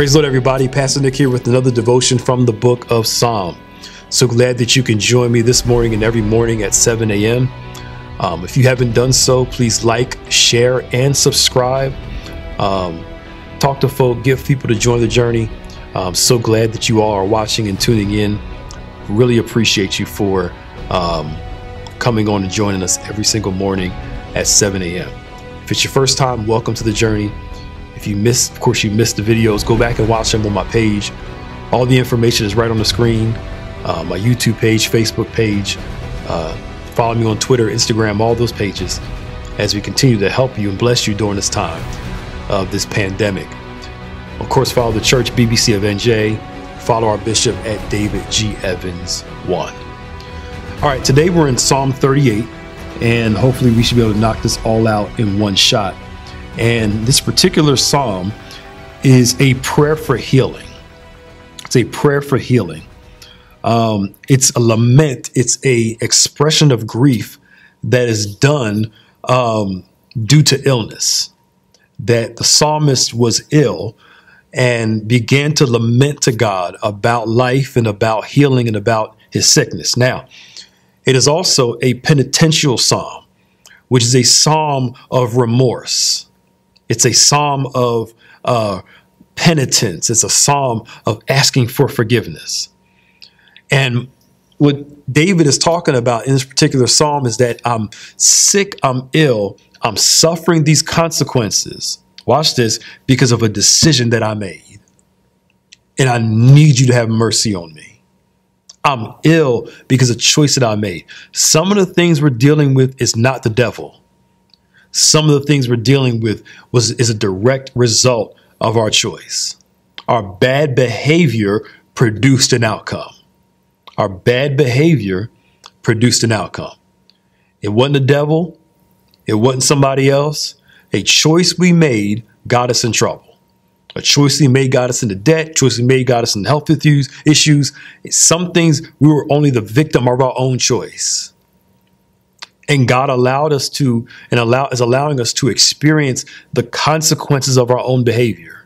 Praise Lord, everybody. Pastor Nick here with another devotion from the book of Psalm. So glad that you can join me this morning and every morning at 7 a.m. Um, if you haven't done so, please like, share, and subscribe. Um, talk to folk, give people to join the journey. I'm um, so glad that you all are watching and tuning in. Really appreciate you for um, coming on and joining us every single morning at 7 a.m. If it's your first time, welcome to the journey. If you missed, of course, you missed the videos, go back and watch them on my page. All the information is right on the screen. Uh, my YouTube page, Facebook page, uh, follow me on Twitter, Instagram, all those pages as we continue to help you and bless you during this time of this pandemic. Of course, follow the church, BBC of NJ. Follow our bishop at David G. Evans 1. All right, today we're in Psalm 38, and hopefully we should be able to knock this all out in one shot. And this particular psalm is a prayer for healing. It's a prayer for healing. Um, it's a lament. It's a expression of grief that is done um, due to illness. That the psalmist was ill and began to lament to God about life and about healing and about his sickness. Now, it is also a penitential psalm, which is a psalm of remorse. It's a psalm of uh, penitence. It's a psalm of asking for forgiveness. And what David is talking about in this particular psalm is that I'm sick, I'm ill, I'm suffering these consequences. Watch this because of a decision that I made. And I need you to have mercy on me. I'm ill because of a choice that I made. Some of the things we're dealing with is not the devil some of the things we're dealing with was is a direct result of our choice. Our bad behavior produced an outcome. Our bad behavior produced an outcome. It wasn't the devil, it wasn't somebody else. A choice we made got us in trouble. A choice we made got us into debt, choice we made got us in health issues, issues. Some things we were only the victim of our own choice. And God allowed us to, and allow, is allowing us to experience the consequences of our own behavior.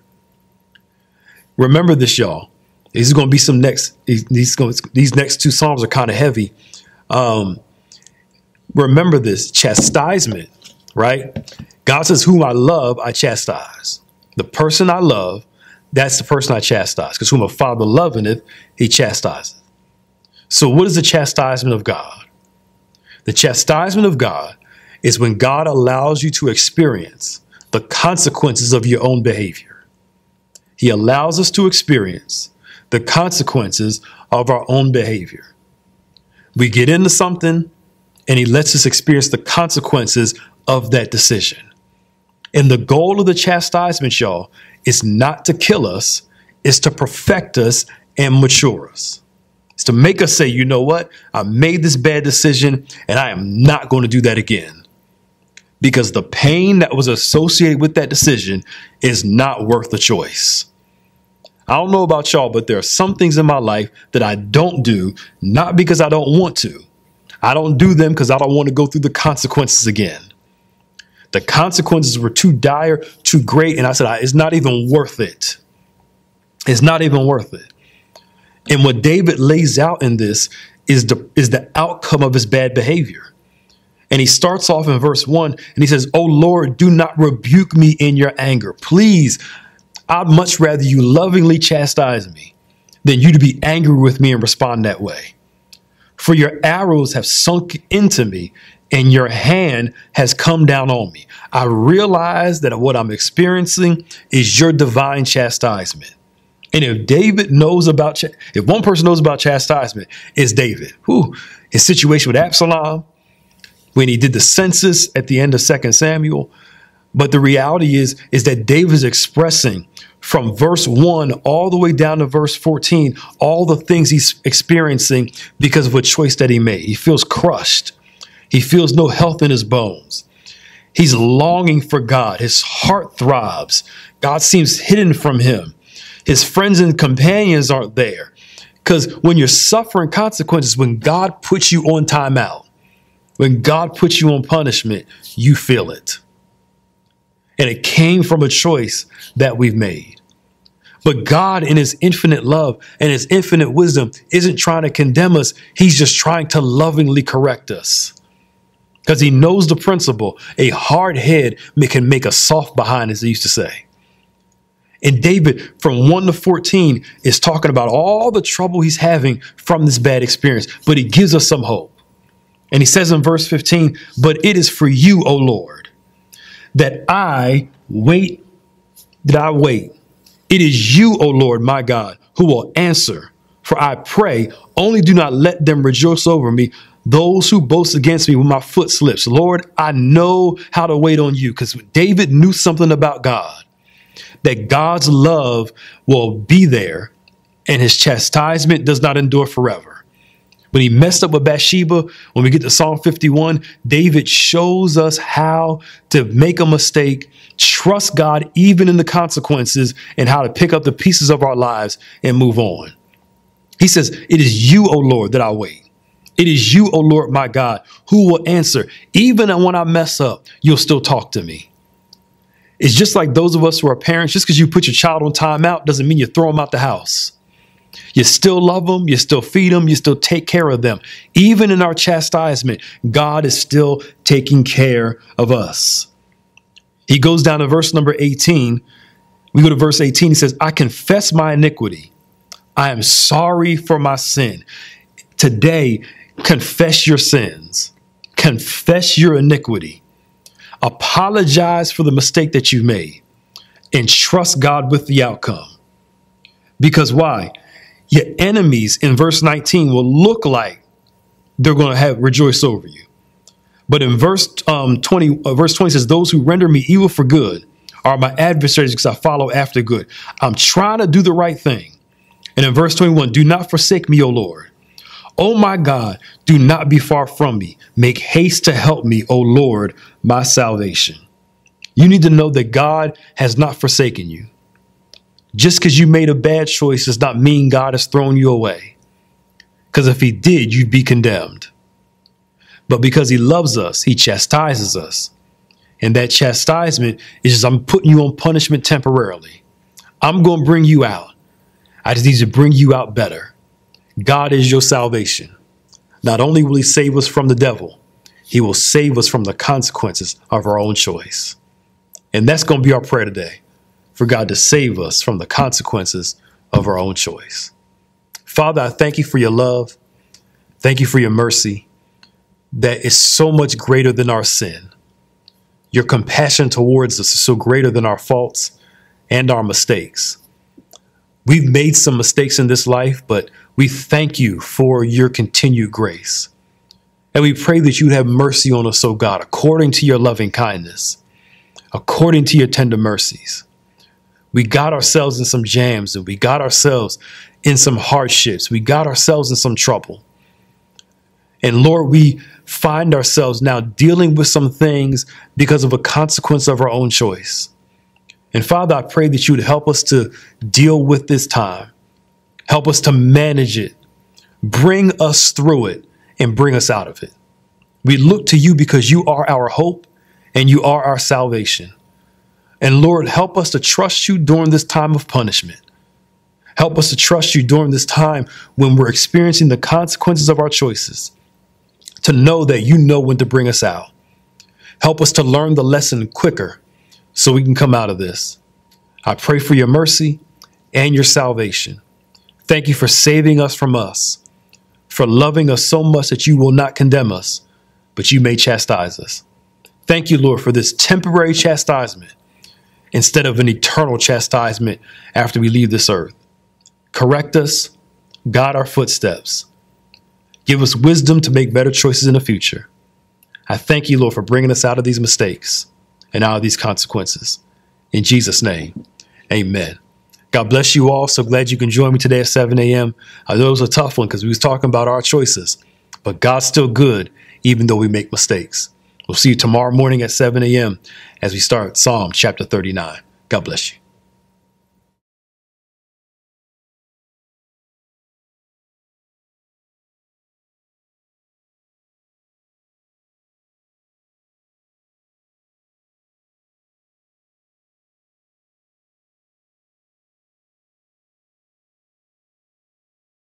Remember this, y'all. These are going to be some next, these, these next two Psalms are kind of heavy. Um, remember this chastisement, right? God says, Whom I love, I chastise. The person I love, that's the person I chastise. Because whom a father loveth, he chastiseth. So, what is the chastisement of God? The chastisement of God is when God allows you to experience the consequences of your own behavior. He allows us to experience the consequences of our own behavior. We get into something and He lets us experience the consequences of that decision. And the goal of the chastisement, y'all, is not to kill us, it's to perfect us and mature us is to make us say, you know what? I made this bad decision and I am not going to do that again. Because the pain that was associated with that decision is not worth the choice. I don't know about y'all, but there are some things in my life that I don't do, not because I don't want to. I don't do them because I don't want to go through the consequences again. The consequences were too dire, too great, and I said, it's not even worth it. It's not even worth it. And what David lays out in this is the, is the outcome of his bad behavior. And he starts off in verse 1 and he says, Oh Lord, do not rebuke me in your anger. Please, I'd much rather you lovingly chastise me than you to be angry with me and respond that way. For your arrows have sunk into me and your hand has come down on me. I realize that what I'm experiencing is your divine chastisement. And if David knows about, if one person knows about chastisement, it's David. Who? His situation with Absalom, when he did the census at the end of Second Samuel. But the reality is, is that David is expressing from verse 1 all the way down to verse 14 all the things he's experiencing because of a choice that he made. He feels crushed. He feels no health in his bones. He's longing for God. His heart throbs. God seems hidden from him. His friends and companions aren't there. Because when you're suffering consequences, when God puts you on timeout, when God puts you on punishment, you feel it. And it came from a choice that we've made. But God, in His infinite love and His infinite wisdom, isn't trying to condemn us, He's just trying to lovingly correct us. Because He knows the principle a hard head can make a soft behind, as He used to say. And David, from 1 to 14, is talking about all the trouble he's having from this bad experience, but he gives us some hope. And he says in verse 15, But it is for you, O Lord, that I wait, that I wait. It is you, O Lord, my God, who will answer. For I pray, only do not let them rejoice over me, those who boast against me when my foot slips. Lord, I know how to wait on you. Because David knew something about God that God's love will be there and his chastisement does not endure forever. When he messed up with Bathsheba, when we get to Psalm 51, David shows us how to make a mistake, trust God even in the consequences, and how to pick up the pieces of our lives and move on. He says, It is you, O Lord, that I wait. It is you, O Lord, my God, who will answer. Even when I mess up, you'll still talk to me. It's just like those of us who are parents, just because you put your child on timeout doesn't mean you throw them out the house. You still love them, you still feed them, you still take care of them. Even in our chastisement, God is still taking care of us. He goes down to verse number 18. We go to verse 18. He says, I confess my iniquity. I am sorry for my sin. Today, confess your sins, confess your iniquity. Apologize for the mistake that you made and trust God with the outcome. Because why? Your enemies in verse 19 will look like they're going to have rejoice over you. But in verse um, 20, uh, verse 20 says, Those who render me evil for good are my adversaries because I follow after good. I'm trying to do the right thing. And in verse 21, do not forsake me, O Lord. Oh my God, do not be far from me. Make haste to help me, O Lord, my salvation. You need to know that God has not forsaken you. Just because you made a bad choice does not mean God has thrown you away. Because if He did, you'd be condemned. But because He loves us, He chastises us. And that chastisement is just, I'm putting you on punishment temporarily. I'm going to bring you out. I just need to bring you out better. God is your salvation. Not only will He save us from the devil, He will save us from the consequences of our own choice. And that's going to be our prayer today for God to save us from the consequences of our own choice. Father, I thank you for your love. Thank you for your mercy that is so much greater than our sin. Your compassion towards us is so greater than our faults and our mistakes. We've made some mistakes in this life, but we thank you for your continued grace. And we pray that you have mercy on us, O God, according to your loving kindness, according to your tender mercies. We got ourselves in some jams and we got ourselves in some hardships. We got ourselves in some trouble. And Lord, we find ourselves now dealing with some things because of a consequence of our own choice. And Father, I pray that you would help us to deal with this time, help us to manage it, bring us through it, and bring us out of it. We look to you because you are our hope and you are our salvation. And Lord, help us to trust you during this time of punishment. Help us to trust you during this time when we're experiencing the consequences of our choices, to know that you know when to bring us out. Help us to learn the lesson quicker so we can come out of this. I pray for your mercy and your salvation. Thank you for saving us from us, for loving us so much that you will not condemn us, but you may chastise us. Thank you, Lord, for this temporary chastisement instead of an eternal chastisement after we leave this earth. Correct us, guide our footsteps, give us wisdom to make better choices in the future. I thank you, Lord, for bringing us out of these mistakes and all these consequences. In Jesus' name, amen. God bless you all. So glad you can join me today at 7 a.m. I know it was a tough one because we was talking about our choices, but God's still good, even though we make mistakes. We'll see you tomorrow morning at 7 a.m. as we start Psalm chapter 39. God bless you.